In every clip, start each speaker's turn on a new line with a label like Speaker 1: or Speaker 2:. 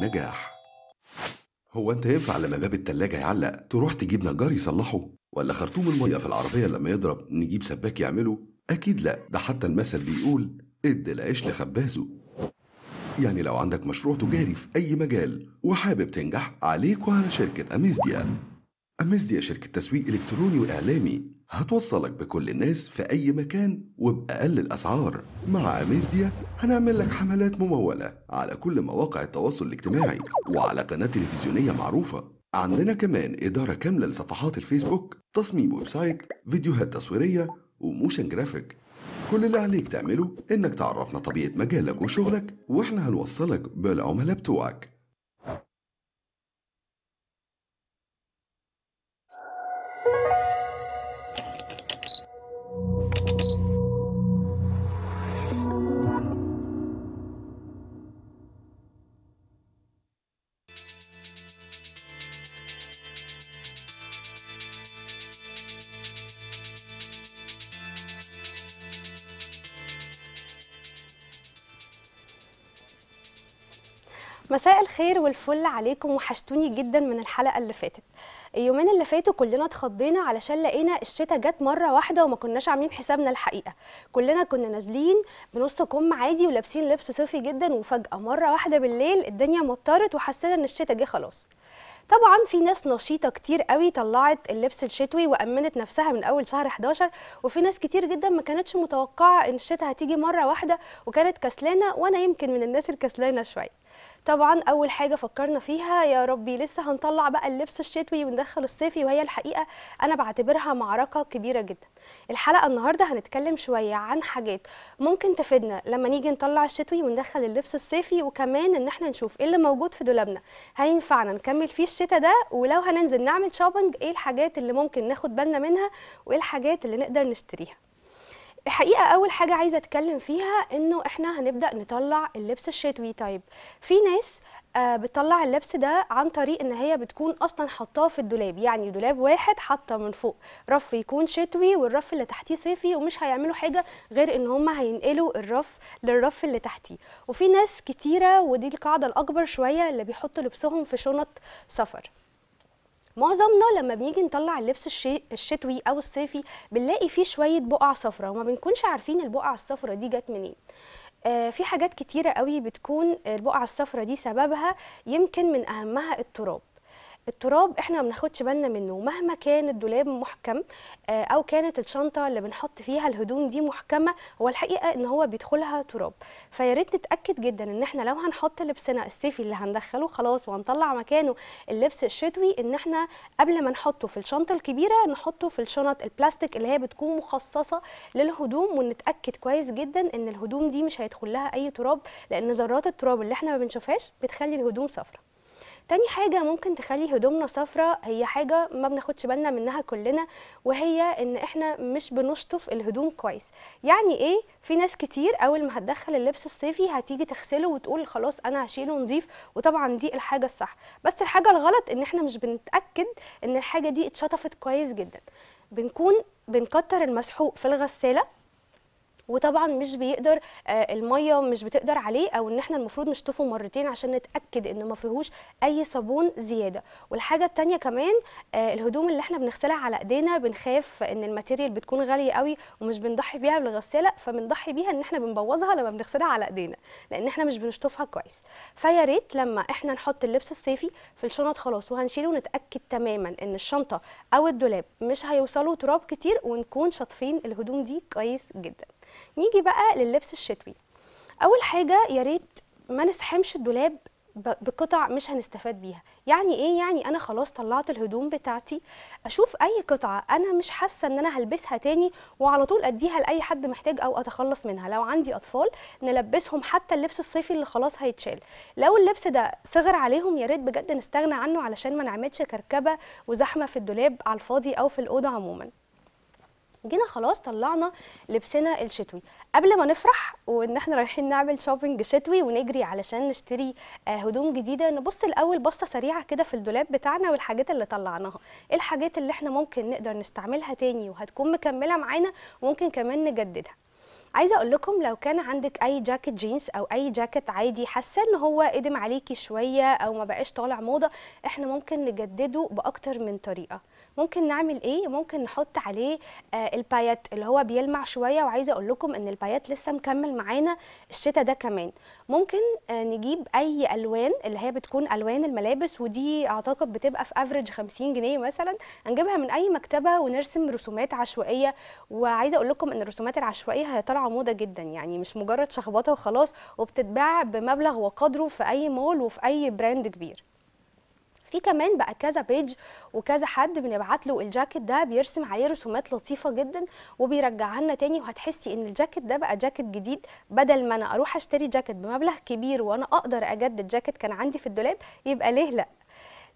Speaker 1: نجاح هو انت ينفع لما باب التلاجة يعلق تروح تجيب نجار يصلحه ولا خرطوم المية في العربية لما يضرب نجيب سباك يعمله اكيد لا ده حتى المثل بيقول ادي العيش لخبازه يعني لو عندك مشروع تجاري في اي مجال وحابب تنجح عليك وعلى شركة اميزديا أمازديا شركة تسويق إلكتروني وإعلامي هتوصلك بكل الناس في أي مكان وبأقل الأسعار مع أمازديا هنعمل لك حملات ممولة على كل مواقع التواصل الاجتماعي وعلى قناة تلفزيونية معروفة عندنا كمان إدارة كاملة لصفحات الفيسبوك تصميم ويب سايت فيديوهات تصويرية وموشن جرافيك كل اللي عليك تعمله إنك تعرفنا طبيعة مجالك وشغلك وإحنا هنوصلك بالعملاء بتوعك
Speaker 2: مساء الخير والفل عليكم وحشتوني جدا من الحلقه اللي فاتت اليومين اللي فاتوا كلنا اتخضينا علشان لقينا الشتاء جت مره واحده وما كناش عاملين حسابنا الحقيقه كلنا كنا نازلين بنص كم عادي ولابسين لبس صيفي جدا وفجاه مره واحده بالليل الدنيا مطرت وحسينا ان الشتاء جه خلاص طبعا في ناس نشيطه كتير قوي طلعت اللبس الشتوي وامنت نفسها من اول شهر 11 وفي ناس كتير جدا ما كانتش متوقعه ان الشتاء هتيجي مره واحده وكانت كسلانه وانا يمكن من الناس الكسلانه شويه طبعا اول حاجه فكرنا فيها يا ربي لسه هنطلع بقى اللبس الشتوي وندخل الصيفي وهي الحقيقه انا بعتبرها معركه كبيره جدا الحلقه النهارده هنتكلم شويه عن حاجات ممكن تفيدنا لما نيجي نطلع الشتوي وندخل اللبس الصيفي وكمان ان احنا نشوف ايه اللي موجود في دولابنا هينفعنا نكمل فيه الشتاء ده ولو هننزل نعمل شوبنج ايه الحاجات اللي ممكن ناخد بالنا منها وايه الحاجات اللي نقدر نشتريها الحقيقه اول حاجه عايزه اتكلم فيها انه احنا هنبدا نطلع اللبس الشتوي طيب في ناس آه، بتطلع اللبس ده عن طريق ان هي بتكون اصلا حطاه في الدولاب يعني دولاب واحد حاطه من فوق رف يكون شتوي والرف اللي تحتيه صيفي ومش هيعملوا حاجه غير ان هم هينقلوا الرف للرف اللي تحتيه وفي ناس كتيره ودي القاعده الاكبر شويه اللي بيحطوا لبسهم في شنط سفر معظمنا لما بنيجي نطلع اللبس الشتوي او الصيفي بنلاقي فيه شويه بقع صفراء وما بنكونش عارفين البقع الصفراء دي جت منين آه في حاجات كتيره قوي بتكون البقع الصفراء دي سببها يمكن من اهمها التراب التراب احنا ما بناخدش بالنا منه مهما كان الدولاب محكم آه، او كانت الشنطه اللي بنحط فيها الهدوم دي محكمه هو الحقيقه ان هو بيدخلها تراب فيا ريت نتاكد جدا ان احنا لو هنحط لبسنا الصيفي اللي هندخله خلاص وهنطلع مكانه اللبس الشتوي ان احنا قبل ما نحطه في الشنطه الكبيره نحطه في الشنط البلاستيك اللي هي بتكون مخصصه للهدوم ونتاكد كويس جدا ان الهدوم دي مش هيدخل لها اي تراب لان ذرات التراب اللي احنا ما بنشوفهاش بتخلي الهدوم صفرة تاني حاجة ممكن تخلي هدومنا صفرة هي حاجة ما بناخدش بالنا منها كلنا وهي ان احنا مش بنشطف الهدوم كويس يعني ايه في ناس كتير اول ما هتدخل اللبس الصيفي هتيجي تغسله وتقول خلاص انا هشيله نظيف وطبعا دي الحاجة الصح بس الحاجة الغلط ان احنا مش بنتأكد ان الحاجة دي اتشطفت كويس جدا بنكون بنكتر المسحوق في الغسالة وطبعا مش بيقدر آه، الميه مش بتقدر عليه او ان احنا المفروض نشطفه مرتين عشان نتاكد ان ما فيهوش اي صابون زياده والحاجه الثانيه كمان آه، الهدوم اللي احنا بنغسلها على ايدينا بنخاف ان الماتيريال بتكون غاليه قوي ومش بنضحي بيها بالغساله فبنضحي بيها ان احنا بنبوظها لما بنغسلها على ايدينا لان احنا مش بنشطفها كويس فيا ريت لما احنا نحط اللبس الصيفي في الشنط خلاص وهنشيله نتاكد تماما ان الشنطه او الدولاب مش هيوصلوا تراب كتير ونكون شاطفين الهدوم دي كويس جدا نيجي بقى لللبس الشتوي اول حاجه يا ريت ما نسحمش الدولاب بقطع مش هنستفاد بيها يعني ايه يعني انا خلاص طلعت الهدوم بتاعتي اشوف اي قطعه انا مش حاسه ان انا هلبسها تاني وعلى طول اديها لاي حد محتاج او اتخلص منها لو عندي اطفال نلبسهم حتى اللبس الصيفي اللي خلاص هيتشال لو اللبس ده صغر عليهم يا ريت بجد نستغنى عنه علشان ما نعملش كركبه وزحمه في الدولاب على الفاضي او في الاوضه عموما جينا خلاص طلعنا لبسنا الشتوي قبل ما نفرح وان احنا رايحين نعمل شوبينج شتوي ونجري علشان نشتري آه، هدوم جديده نبص الاول بصه سريعه كده في الدولاب بتاعنا والحاجات اللي طلعناها ايه الحاجات اللي احنا ممكن نقدر نستعملها تاني وهتكون مكمله معانا وممكن كمان نجددها عايزه اقول لكم لو كان عندك اي جاكيت جينز او اي جاكيت عادي حاسه ان هو قدم عليكي شويه او ما بقاش طالع موضه احنا ممكن نجدده باكتر من طريقه ممكن نعمل ايه ممكن نحط عليه آه، البايات اللي هو بيلمع شويه وعايزه اقول لكم ان البايات لسه مكمل معانا الشتاء ده كمان ممكن آه، نجيب اي الوان اللي هي بتكون الوان الملابس ودي اعتقد بتبقى في افريج 50 جنيه مثلا هنجيبها من اي مكتبه ونرسم رسومات عشوائيه وعايزه اقول لكم ان الرسومات العشوائيه هي طالعه موضه جدا يعني مش مجرد شخبطه وخلاص وبتتباع بمبلغ وقدره في اي مول وفي اي براند كبير في كمان بقى كذا بيج وكذا حد بنبعت له الجاكيت ده بيرسم عليه رسومات لطيفه جدا وبيرجعها لنا تاني وهتحسي ان الجاكيت ده بقى جاكيت جديد بدل ما انا اروح اشتري جاكيت بمبلغ كبير وانا اقدر اجدد جاكيت كان عندي في الدولاب يبقى ليه لا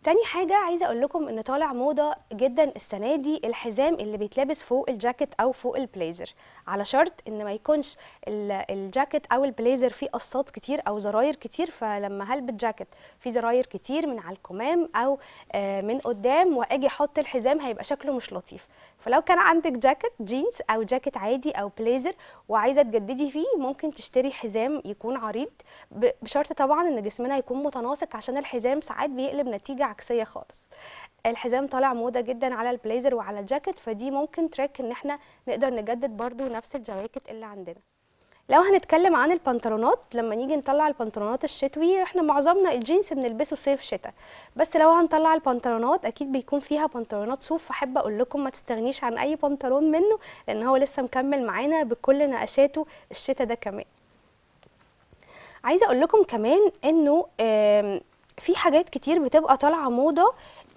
Speaker 2: تاني حاجه عايزه اقول لكم ان طالع موضه جدا السنه دي الحزام اللي بيتلبس فوق الجاكيت او فوق البليزر على شرط ان ما يكونش الجاكيت او البليزر فيه قصات كتير او زراير كتير فلما هلبس جاكيت فيه زراير كتير من على الكمام او آه، من قدام واجي احط الحزام هيبقى شكله مش لطيف فلو كان عندك جاكيت جينز او جاكيت عادي او بليزر وعايزه تجددي فيه ممكن تشتري حزام يكون عريض بشرط طبعا ان جسمنا يكون متناسق عشان الحزام ساعات بيقلب نتيجه عكسيه خالص الحزام طالع موضه جدا على البليزر وعلى الجاكيت فدي ممكن تراك ان احنا نقدر نجدد برضو نفس الجواكت اللي عندنا لو هنتكلم عن البنطلونات لما نيجي نطلع البنطلونات الشتوي احنا معظمنا الجينز بنلبسه صيف شتاء بس لو هنطلع البنطلونات اكيد بيكون فيها بنطلونات صوف فاحب اقول لكم ما تستغنيش عن اي بنطلون منه لان هو لسه مكمل معانا بكل نقشاته الشتاء ده كمان عايزه اقول لكم كمان انه في حاجات كتير بتبقى طالعه موضه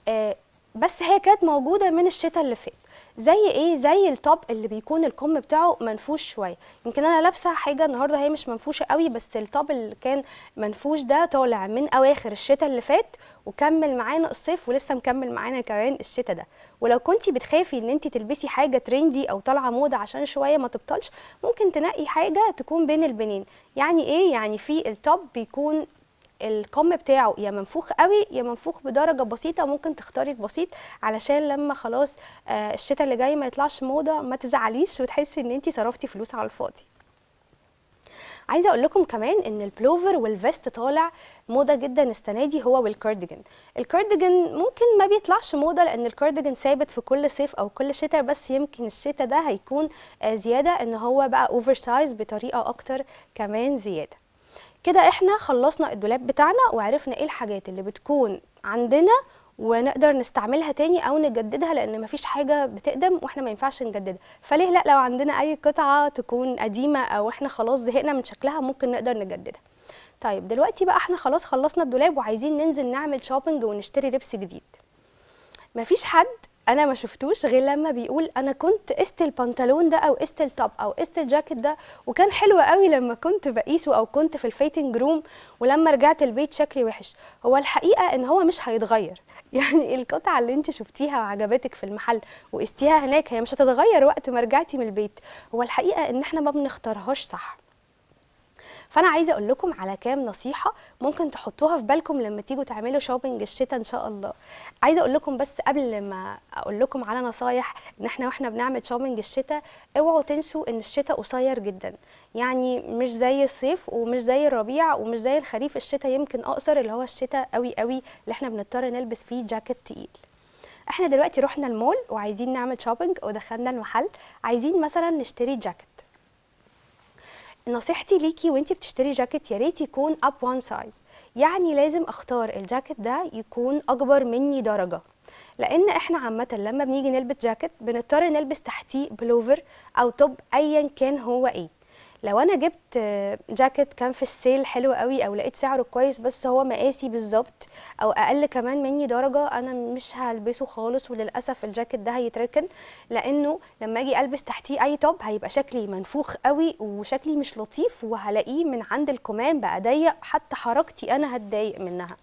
Speaker 2: آه، بس هي كانت موجوده من الشتاء اللي فات زي ايه زي التوب اللي بيكون الكم بتاعه منفوش شويه يمكن انا لابسه حاجه النهارده هي مش منفوشه قوي بس التوب اللي كان منفوش ده طالع من اواخر الشتاء اللي فات وكمل معانا الصيف ولسه مكمل معانا كمان الشتاء ده ولو كنتي بتخافي ان انت تلبسي حاجه ترندي او طالعه موضه عشان شويه ما تبطلش ممكن تنقي حاجه تكون بين البنين يعني ايه يعني في الطب بيكون الكم بتاعه يا منفوخ قوي يا منفوخ بدرجه بسيطه ممكن تختاري بسيط علشان لما خلاص آه، الشتاء اللي جاي ما يطلعش موضه ما تزعليش وتحسي ان انت صرفتي فلوس على الفاضي عايزه اقول لكم كمان ان البلوفر والفيست طالع موضه جدا السنه دي هو والكارديجان الكارديجان ممكن ما بيطلعش موضه لان الكارديجان ثابت في كل صيف او كل شتاء بس يمكن الشتاء ده هيكون آه، زياده ان هو بقى اوفر سايز بطريقه اكتر كمان زياده كده احنا خلصنا الدولاب بتاعنا وعرفنا ايه الحاجات اللي بتكون عندنا ونقدر نستعملها تاني او نجددها لان مفيش حاجه بتقدم واحنا ما ينفعش نجددها فليه لا لو عندنا اي قطعه تكون قديمه او احنا خلاص زهقنا من شكلها ممكن نقدر نجددها طيب دلوقتي بقى احنا خلاص خلصنا الدولاب وعايزين ننزل نعمل شوبينج ونشتري لبس جديد مفيش حد انا ما شفتوش غير لما بيقول انا كنت قست البنطلون ده او قست التوب او قست الجاكيت ده وكان حلو قوي لما كنت بقيسه او كنت في الفيتنج روم ولما رجعت البيت شكلي وحش هو الحقيقه ان هو مش هيتغير يعني القطعه اللي انت شفتيها وعجبتك في المحل وقستيها هناك هي مش هتتغير وقت ما رجعتي من البيت هو الحقيقه ان احنا ما بنختارهاش صح فانا عايزه اقول لكم على كام نصيحه ممكن تحطوها في بالكم لما تيجوا تعملوا شوبينج الشتاء ان شاء الله عايزه اقول لكم بس قبل ما اقول لكم على نصايح ان احنا واحنا بنعمل شوبينج الشتاء اوعوا تنسوا ان الشتاء قصير جدا يعني مش زي الصيف ومش زي الربيع ومش زي الخريف الشتاء يمكن اقصر اللي هو الشتاء قوي قوي اللي احنا بنضطر نلبس فيه جاكيت تقيل احنا دلوقتي رحنا المول وعايزين نعمل شوبينج ودخلنا المحل عايزين مثلا نشتري جاكيت نصيحتي ليكي وانت بتشتري جاكيت يا ريت يكون اب وان سايز يعني لازم اختار الجاكيت ده يكون اكبر مني درجه لان احنا عامه لما بنيجي نلبس جاكيت بنضطر نلبس تحتيه بلوفر او توب ايا كان هو ايه لو انا جبت جاكيت كان في السيل حلو قوي او لقيت سعره كويس بس هو مقاسي بالظبط او اقل كمان مني درجه انا مش هلبسه خالص وللاسف الجاكيت ده هيتركن لانه لما اجي البس تحتيه اي توب هيبقى شكلي منفوخ قوي وشكلي مش لطيف وهلاقيه من عند الكمام بقى ضيق حتى حركتي انا هتضايق منها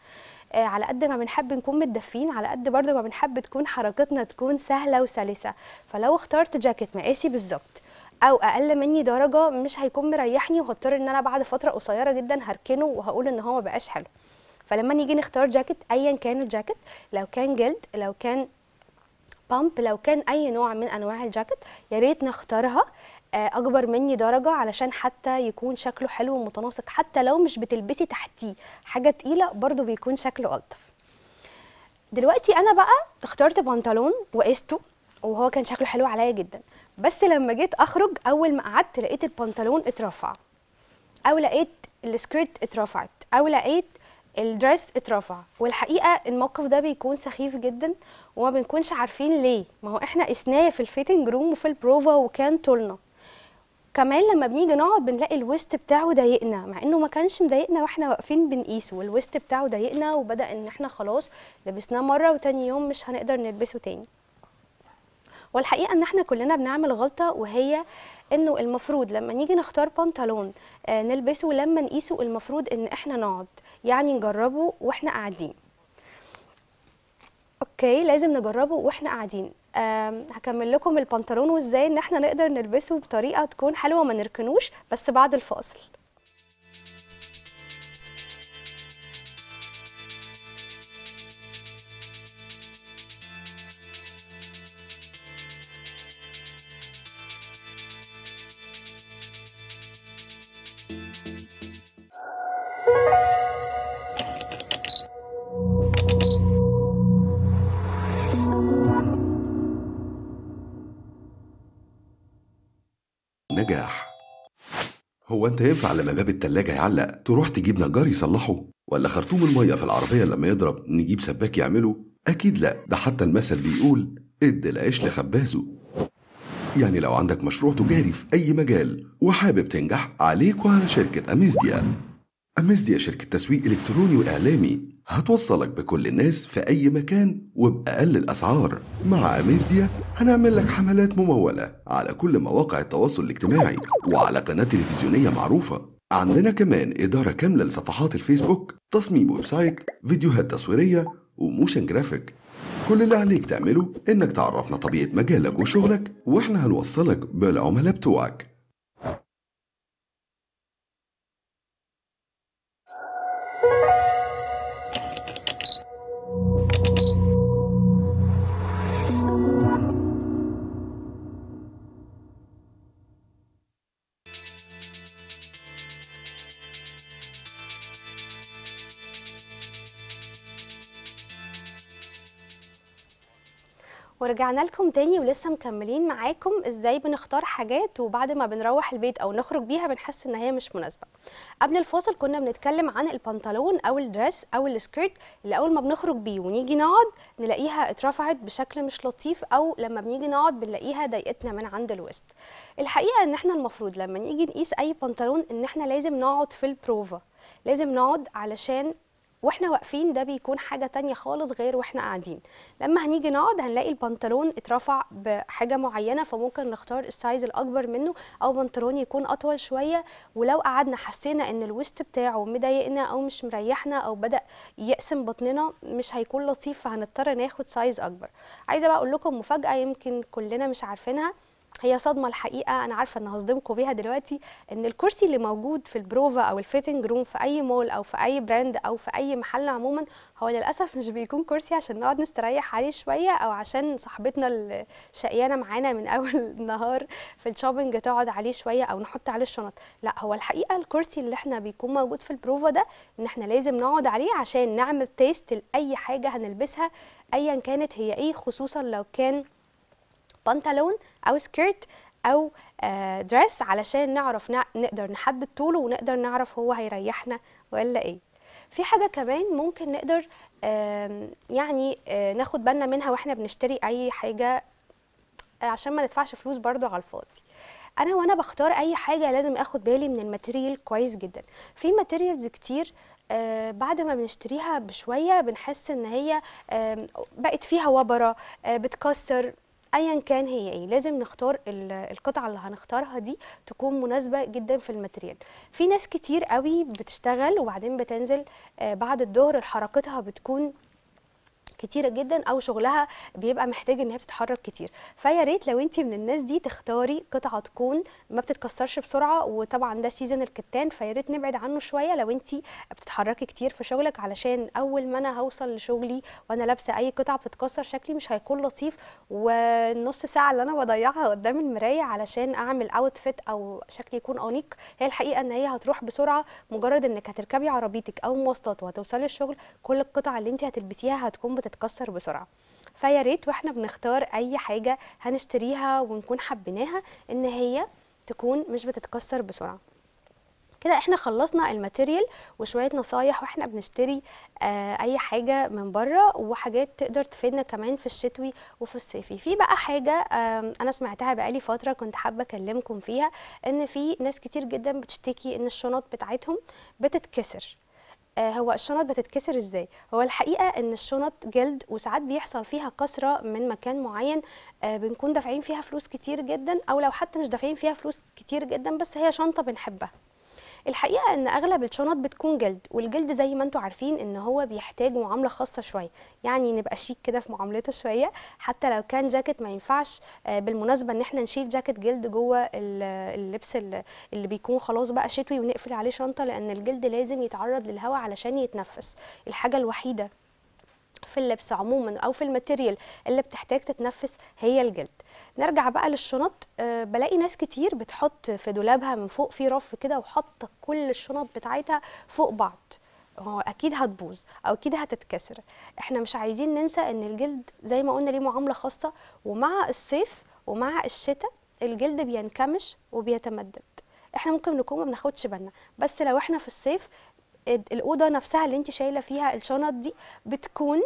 Speaker 2: آه، على قد ما بنحب نكون متدفين على قد برضه ما بنحب تكون حركتنا تكون سهله وسلسه فلو اخترت جاكيت مقاسي بالظبط او اقل مني درجه مش هيكون مريحني وهضطر ان انا بعد فتره قصيره جدا هركنه وهقول ان هو ما بقاش حلو فلما نيجي نختار جاكيت ايا كان الجاكيت لو كان جلد لو كان بامب لو كان اي نوع من انواع الجاكيت يا ريت نختارها آه، اكبر مني درجه علشان حتى يكون شكله حلو ومتناسق حتى لو مش بتلبسي تحتيه حاجه تقيله برضو بيكون شكله الطف دلوقتي انا بقى اخترت بنطلون وقسته وهو كان شكله حلو عليا جدا بس لما جيت اخرج اول ما قعدت لقيت البنطلون اترفع او لقيت السكرت اترفعت او لقيت الدرس اترفع والحقيقه الموقف ده بيكون سخيف جدا وما بنكونش عارفين ليه ما هو احنا قسناه في الفيتنج روم وفي البروفا وكان طولنا كمان لما بنيجي نقعد بنلاقي الويست بتاعه ضايقنا مع انه ما كانش مضايقنا واحنا واقفين بنقيسه والوست بتاعه ضايقنا وبدا ان احنا خلاص لبسناه مره وتاني يوم مش هنقدر نلبسه تاني والحقيقه ان احنا كلنا بنعمل غلطه وهي انه المفروض لما نيجي نختار بنطلون آه، نلبسه لما نقيسه المفروض ان احنا نقعد يعني نجربه واحنا قاعدين اوكي لازم نجربه واحنا قاعدين هكمل لكم البنطلون وازاي ان احنا نقدر نلبسه بطريقه تكون حلوه ما نركنوش بس بعد الفاصل
Speaker 1: هو انت ينفع لما باب التلاجة يعلق تروح تجيب نجار يصلحه ولا خرطوم المية في العربية لما يضرب نجيب سباك يعمله اكيد لا ده حتى المثل بيقول ادي العيش لخبازه يعني لو عندك مشروع تجاري في اي مجال وحابب تنجح عليك وعلى شركة اميزديا دي شركة تسويق إلكتروني وإعلامي هتوصلك بكل الناس في أي مكان وبأقل الأسعار مع أمازديا هنعمل لك حملات ممولة على كل مواقع التواصل الاجتماعي وعلى قناة تلفزيونية معروفة عندنا كمان إدارة كاملة لصفحات الفيسبوك تصميم ويب سايت فيديوهات تصويرية وموشن جرافيك كل اللي عليك تعمله إنك تعرفنا طبيعة مجالك وشغلك وإحنا هنوصلك بالعملاء بتوعك
Speaker 2: ورجعنا لكم تاني ولسه مكملين معاكم ازاي بنختار حاجات وبعد ما بنروح البيت او نخرج بيها بنحس ان هي مش مناسبه قبل الفاصل كنا بنتكلم عن البنطلون او الدرس او السكيرت اللي اول ما بنخرج بيه ونيجي نقعد نلاقيها اترفعت بشكل مش لطيف او لما بنيجي نقعد بنلاقيها ضايقتنا من عند الوسط الحقيقه ان احنا المفروض لما نيجي نقيس اي بنطلون ان احنا لازم نقعد في البروفا لازم نقعد علشان واحنا واقفين ده بيكون حاجه تانية خالص غير واحنا قاعدين لما هنيجي نقعد هنلاقي البنطلون اترفع بحاجه معينه فممكن نختار السايز الاكبر منه او بنطلون يكون اطول شويه ولو قعدنا حسينا ان الوسط بتاعه مضايقنا او مش مريحنا او بدا يقسم بطننا مش هيكون لطيف فهنضطر ناخد سايز اكبر عايزه بقى اقول لكم مفاجاه يمكن كلنا مش عارفينها هي صدمه الحقيقه انا عارفه ان هصدمكم بيها دلوقتي ان الكرسي اللي موجود في البروفا او الفيتنج روم في اي مول او في اي براند او في اي محل عموما هو للاسف مش بيكون كرسي عشان نقعد نستريح عليه شويه او عشان صاحبتنا الشقيانه معانا من اول النهار في الشوبنج تقعد عليه شويه او نحط عليه الشنط لا هو الحقيقه الكرسي اللي احنا بيكون موجود في البروفا ده ان احنا لازم نقعد عليه عشان نعمل تيست لاي حاجه هنلبسها ايا كانت هي ايه خصوصا لو كان بنطلون او سكيرت او آه، دريس علشان نعرف نقدر نحدد طوله ونقدر نعرف هو هيريحنا ولا ايه في حاجه كمان ممكن نقدر يعني آه، ناخد بالنا منها واحنا بنشتري اي حاجه آه، عشان ما ندفعش فلوس برضو على الفاضي انا وانا بختار اي حاجه لازم اخد بالي من الماتيريال كويس جدا في ماتيريالز كتير بعد ما بنشتريها بشويه بنحس ان هي بقت فيها وبره بتكسر ايا كان هي ايه لازم نختار القطعه اللي هنختارها دي تكون مناسبه جدا في الماتريال في ناس كتير قوي بتشتغل وبعدين بتنزل آه، بعد الظهر حركتها بتكون كتيره جدا او شغلها بيبقى محتاج ان هي بتتحرك كتير فيا ريت لو انت من الناس دي تختاري قطعه تكون ما بتتكسرش بسرعه وطبعا ده سيزون الكتان فيا ريت نبعد عنه شويه لو انت بتتحركي كتير في شغلك علشان اول ما انا هوصل لشغلي وانا لابسه اي قطعه بتتكسر شكلي مش هيكون لطيف والنص ساعه اللي انا بضيعها قدام المرايه علشان اعمل اوتفيت او شكلي يكون انيق هي الحقيقه ان هي هتروح بسرعه مجرد انك هتركبي عربيتك او مواصلات وهتوصلي الشغل كل القطع اللي انت هتلبسيها هتكون بتتكسر بسرعه فيا ريت واحنا بنختار اي حاجه هنشتريها ونكون حبيناها ان هي تكون مش بتتكسر بسرعه كده احنا خلصنا الماتيريال وشويه نصايح واحنا بنشتري آه اي حاجه من بره وحاجات تقدر تفيدنا كمان في الشتوي وفي الصيفي في بقى حاجه آه انا سمعتها بقالي فتره كنت حابه اكلمكم فيها ان في ناس كتير جدا بتشتكي ان الشنط بتاعتهم بتتكسر آه، هو الشنط بتتكسر ازاي هو الحقيقه ان الشنط جلد وساعات بيحصل فيها كسره من مكان معين آه، بنكون دافعين فيها فلوس كتير جدا او لو حتى مش دافعين فيها فلوس كتير جدا بس هي شنطه بنحبها الحقيقه ان اغلب الشنط بتكون جلد والجلد زي ما انتم عارفين ان هو بيحتاج معامله خاصه شويه يعني نبقى شيك كده في معاملته شويه حتى لو كان جاكيت ما ينفعش آه، بالمناسبه ان احنا نشيل جاكيت جلد جوه اللبس اللي بيكون خلاص بقى شتوي ونقفل عليه شنطه لان الجلد لازم يتعرض للهواء علشان يتنفس الحاجه الوحيده في اللبس عموما او في الماتيريال اللي بتحتاج تتنفس هي الجلد نرجع بقى للشنط آه، بلاقي ناس كتير بتحط في دولابها من فوق في رف كده وحاطه كل الشنط بتاعتها فوق بعض هو اكيد هتبوظ او اكيد هتتكسر احنا مش عايزين ننسى ان الجلد زي ما قلنا ليه معامله خاصه ومع الصيف ومع الشتاء الجلد بينكمش وبيتمدد احنا ممكن نكون ما بناخدش بالنا بس لو احنا في الصيف الاوضه نفسها اللي انت شايله فيها الشنط دي بتكون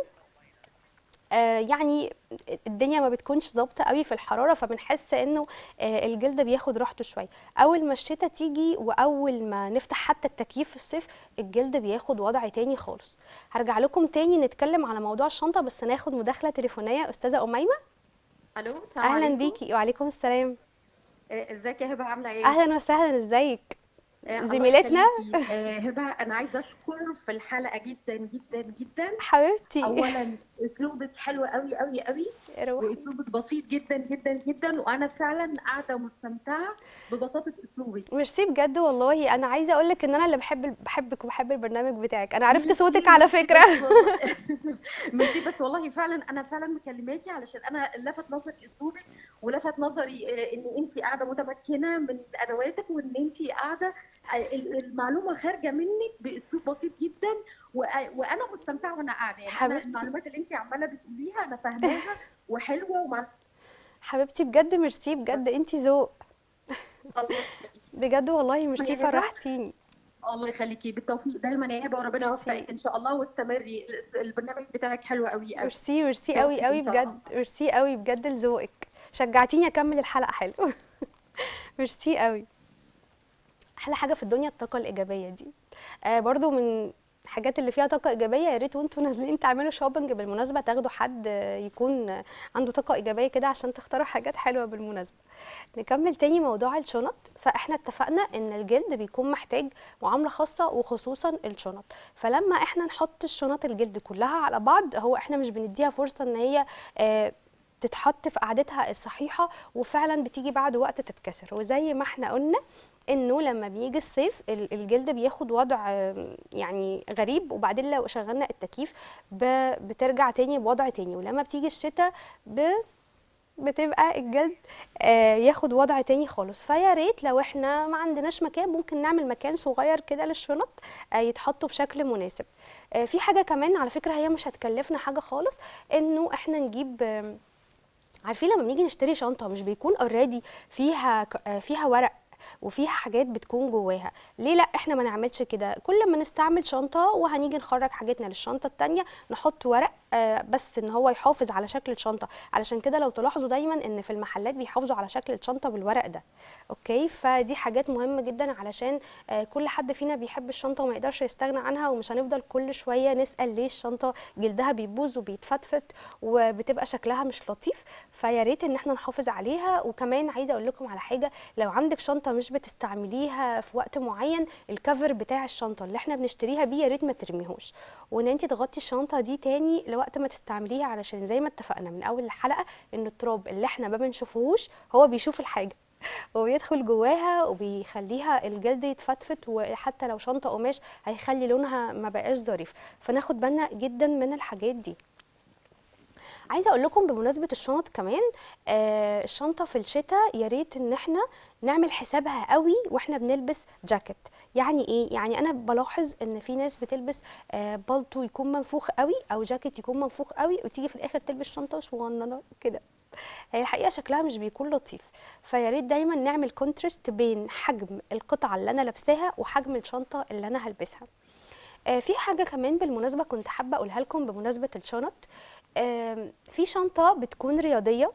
Speaker 2: آه، يعني الدنيا ما بتكونش ظابطه قوي في الحراره فبنحس انه آه، الجلد بياخد راحته شويه اول ما الشتاء تيجي واول ما نفتح حتى التكييف في الصيف الجلد بياخد وضع تاني خالص هرجع لكم تاني نتكلم على موضوع الشنطه بس ناخد مداخله تليفونيه استاذه اميمه الو اهلا عليكم. بيكي وعليكم السلام آه، ازيك يا هبه عامله ايه اهلا وسهلا ازيك آه، زميلتنا آه، هبه انا عايزه اشكر في الحلقه جدا جدا جدا حبيبتي اولا اسلوبك حلو قوي قوي قوي واسلوبك بسيط جدا جدا جدا وانا فعلا قاعده مستمتعه ببساطه اسلوبك ميرسي بجد والله انا عايزه اقول لك ان انا اللي بحب بحبك وبحب البرنامج بتاعك انا عرفت صوتك على فكره ميرسي بس والله فعلا انا فعلا مكلماكي علشان انا لفت نظري اسلوبك ولفت نظري آه، ان انت قاعده متمكنه من ادواتك وان انت قاعده آه، المعلومه خارجه منك باسلوب بسيط جدا وانا مستمتعه وانا قاعده يعني المعلومات اللي انت عماله بتقوليها انا فاهماها وحلوه ومع حبيبتي بجد ميرسي بجد انت ذوق بجد والله ميرسي فرحتيني الله يخليكي بالتوفيق دايما يا هبه وربنا يوفقك ان شاء الله واستمري البرنامج بتاعك حلو قوي قوي ميرسي ميرسي قوي قوي بجد ميرسي قوي بجد لذوقك شجعتيني اكمل الحلقه حلو ميرسي قوي احلى حاجه في الدنيا الطاقه الايجابيه دي آه برضو من الحاجات اللي فيها طاقه ايجابيه يا ريت وانتوا نازلين تعملوا شوبنج بالمناسبه تاخدوا حد يكون عنده طاقه ايجابيه كده عشان تختاروا حاجات حلوه بالمناسبه نكمل تاني موضوع الشنط فاحنا اتفقنا ان الجلد بيكون محتاج معامله خاصه وخصوصا الشنط فلما احنا نحط الشنط الجلد كلها على بعض هو احنا مش بنديها فرصه ان هي آه تتحط في قعدتها الصحيحه وفعلا بتيجي بعد وقت تتكسر وزي ما احنا قلنا انه لما بيجي الصيف الجلد بياخد وضع يعني غريب وبعدين لو شغلنا التكييف بترجع تاني بوضع تاني ولما بتيجي الشتاء ب بتبقى الجلد آه، ياخد وضع تاني خالص فيا ريت لو احنا ما عندناش مكان ممكن نعمل مكان صغير كده للشنط آه، يتحطوا بشكل مناسب آه، في حاجه كمان على فكره هي مش هتكلفنا حاجه خالص انه احنا نجيب عارفين لما بنيجي نشتري شنطه مش بيكون اوريدي فيها آه، فيها ورق وفيها حاجات بتكون جواها ليه لا احنا ما نعملش كده كل ما نستعمل شنطه وهنيجي نخرج حاجتنا للشنطه الثانيه نحط ورق آه، بس ان هو يحافظ على شكل الشنطه علشان كده لو تلاحظوا دايما ان في المحلات بيحافظوا على شكل الشنطه بالورق ده اوكي فدي حاجات مهمه جدا علشان آه، كل حد فينا بيحب الشنطه وما يقدرش يستغنى عنها ومش هنفضل كل شويه نسال ليه الشنطه جلدها بيبوظ وبيتفتفت وبتبقى شكلها مش لطيف فيا ريت ان احنا نحافظ عليها وكمان عايزه اقول لكم على حاجه لو عندك شنطه مش بتستعمليها في وقت معين الكفر بتاع الشنطه اللي احنا بنشتريها بيه يا ريت ما ترميهوش وان انت تغطي الشنطه دي تاني لوقت ما تستعمليها علشان زي ما اتفقنا من اول الحلقه ان التراب اللي احنا ما بنشوفهوش هو بيشوف الحاجه وبيدخل جواها وبيخليها الجلد يتفتفت وحتى لو شنطه قماش هيخلي لونها ما بقاش ظريف فناخد بالنا جدا من الحاجات دي عايزه اقول لكم بمناسبه الشنط كمان آه الشنطه في الشتاء يا ريت ان احنا نعمل حسابها قوي واحنا بنلبس جاكيت يعني ايه يعني انا بلاحظ ان في ناس بتلبس آه بالطو يكون منفوخ قوي او جاكيت يكون منفوخ قوي وتيجي في الاخر تلبس شنطه صغننه كده هي الحقيقه شكلها مش بيكون لطيف فيا ريت دايما نعمل كونترست بين حجم القطعه اللي انا لابساها وحجم الشنطه اللي انا هلبسها آه، في حاجه كمان بالمناسبه كنت حابه اقولها لكم بمناسبه الشنط آه، في شنطه بتكون رياضيه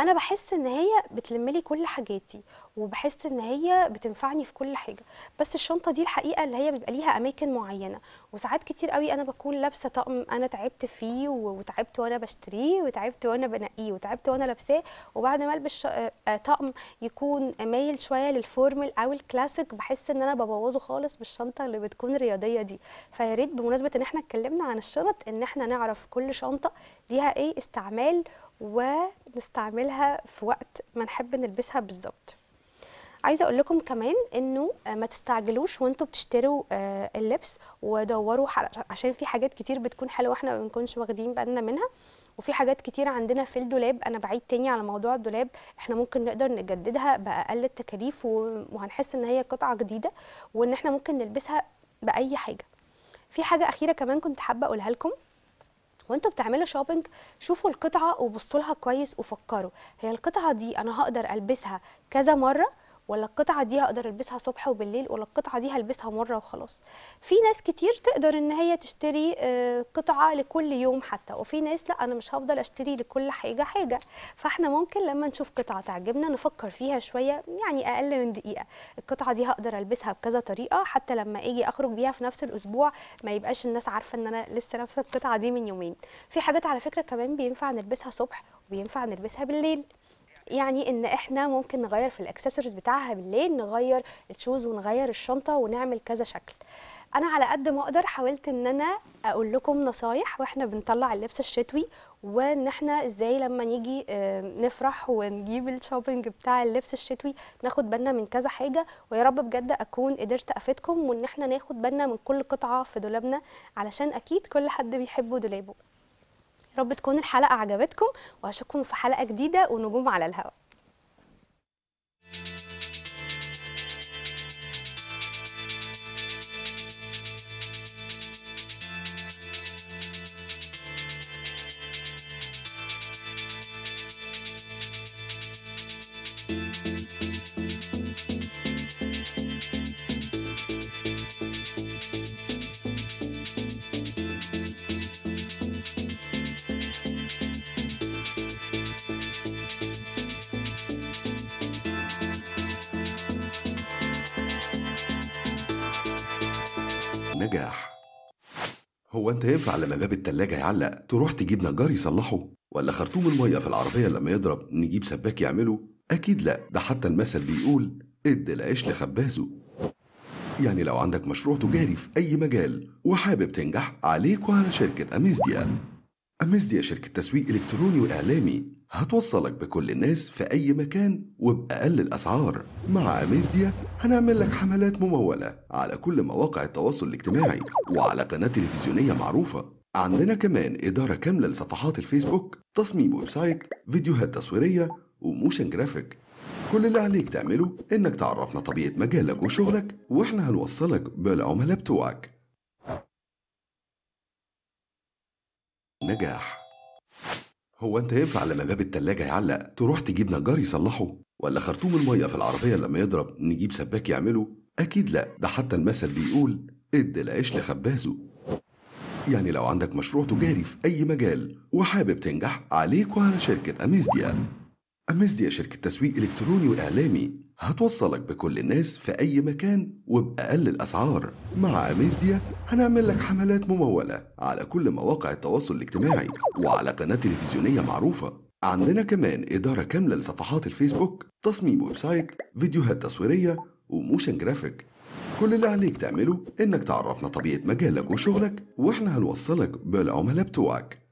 Speaker 2: انا بحس ان هي بتلم لي كل حاجاتي وبحس ان هي بتنفعني في كل حاجه بس الشنطه دي الحقيقه اللي هي بيبقى ليها اماكن معينه وساعات كتير قوي انا بكون لابسه طقم انا تعبت فيه وتعبت وانا بشتريه وتعبت وانا بنقيه وتعبت وانا لابساه وبعد ما البس آه، آه، طقم يكون مايل شويه للفورمال او الكلاسيك بحس ان انا ببوظه خالص بالشنطه اللي بتكون رياضيه دي فيا ريت بمناسبه ان احنا اتكلمنا عن الشنط ان احنا نعرف كل شنطه ليها ايه استعمال ونستعملها في وقت ما نحب نلبسها بالظبط عايزه اقول لكم كمان انه ما تستعجلوش وانتوا بتشتروا آه، اللبس ودوروا عشان في حاجات كتير بتكون حلوه احنا ما بنكونش واخدين بالنا منها وفي حاجات كتير عندنا في الدولاب انا بعيد تاني على موضوع الدولاب احنا ممكن نقدر نجددها باقل التكاليف وهنحس ان هي قطعه جديده وان احنا ممكن نلبسها باي حاجه في حاجه اخيره كمان كنت حابه اقولها لكم وانتوا بتعملوا شوبينج شوفوا القطعه وبصوا لها كويس وفكروا هي القطعه دي انا هقدر البسها كذا مره ولا القطعه دي هقدر البسها صبح وبالليل ولا القطعه دي هلبسها مره وخلاص في ناس كتير تقدر ان هي تشتري آه، قطعه لكل يوم حتى وفي ناس لا انا مش هفضل اشتري لكل حاجه حاجه فاحنا ممكن لما نشوف قطعه تعجبنا نفكر فيها شويه يعني اقل من دقيقه القطعه دي هقدر البسها بكذا طريقه حتى لما اجي اخرج بيها في نفس الاسبوع ما يبقاش الناس عارفه ان انا لسه لابسه القطعه دي من يومين في حاجات على فكره كمان بينفع نلبسها صبح وبينفع نلبسها بالليل يعني ان احنا ممكن نغير في الاكسسوارز بتاعها بالليل نغير الشوز ونغير الشنطه ونعمل كذا شكل انا على قد ما اقدر حاولت ان انا اقول لكم نصايح واحنا بنطلع اللبس الشتوي وان احنا ازاي لما نيجي آه، نفرح ونجيب الشوبينج بتاع اللبس الشتوي ناخد بالنا من كذا حاجه ويا رب بجد اكون قدرت افيدكم وان احنا ناخد بالنا من كل قطعه في دولابنا علشان اكيد كل حد بيحب دولابه رب تكون الحلقه عجبتكم واشوفكم في حلقه جديده ونجوم على الهواء
Speaker 1: نجاح هو انت ينفع لما باب التلاجة يعلق تروح تجيب نجار يصلحه ولا خرطوم المية في العربية لما يضرب نجيب سباك يعمله اكيد لا ده حتى المثل بيقول ادي العيش لخبازه يعني لو عندك مشروع تجاري في اي مجال وحابب تنجح عليك وعلى شركة اميزديا أمس دي شركة تسويق إلكتروني وإعلامي هتوصلك بكل الناس في أي مكان وبأقل الأسعار مع أميزديا هنعمل لك حملات ممولة على كل مواقع التواصل الاجتماعي وعلى قناة تلفزيونية معروفة عندنا كمان إدارة كاملة لصفحات الفيسبوك تصميم ويب سايت فيديوهات تصويرية وموشن جرافيك كل اللي عليك تعمله إنك تعرفنا طبيعة مجالك وشغلك وإحنا هنوصلك بالعملاء بتوعك نجاح هو انت ينفع لما باب التلاجة يعلق تروح تجيب نجار يصلحه ولا خرطوم المية في العربية لما يضرب نجيب سباك يعمله اكيد لا ده حتى المثل بيقول ادي العيش لخبازه يعني لو عندك مشروع تجاري في أي مجال وحابب تنجح عليك وعلى شركة أميزديا أميزديا شركة تسويق إلكتروني وإعلامي هتوصلك بكل الناس في أي مكان وبأقل الأسعار مع أميزديا هنعمل لك حملات ممولة على كل مواقع التواصل الاجتماعي وعلى قناة تلفزيونية معروفة عندنا كمان إدارة كاملة لصفحات الفيسبوك تصميم ويب سايت فيديوهات تصويرية وموشن جرافيك كل اللي عليك تعمله إنك تعرفنا طبيعة مجالك وشغلك وإحنا هنوصلك بالعملاء بتوعك